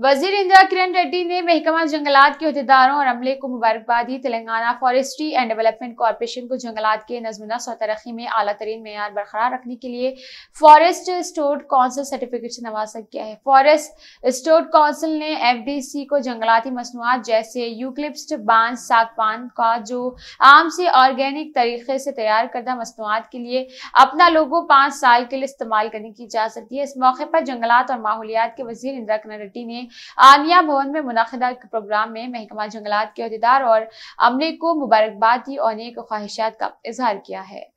वजीर इंदिरा किरण रेड्डी ने महकमा जंगलात के अहदेदारों और अमले को मुबारकबाद दी Telangana forestry and development corporation को जंगलात के नजमनस और तरक्की में अला तरीन मैार बरकरार रखने के लिए फॉरेस्ट स्टोर्ड काउंसिल सर्टिफिकेट से नवाजा किया है फॉरेस्ट स्टोर्ड काउंसिल ने एफ को जंगलाती मसनूआत जैसे यूक्लिप्स बांस सागपान का जो आम से ऑर्गेनिक तरीके से तैयार करदा मसनूआत के लिए अपना लोगो पाँच साल के लिए इस्तेमाल करने की इजाज़त दी है इस मौके पर जंगलात और माहौलियात के वजीर इंदिरा किरण रेड्डी ने आनिया भवन में मुनदा प्रोग्राम में महकमा जंगलात के अहदेदार और अमले को मुबारकबाद दी और नेक ख्वाहिशात का इजहार किया है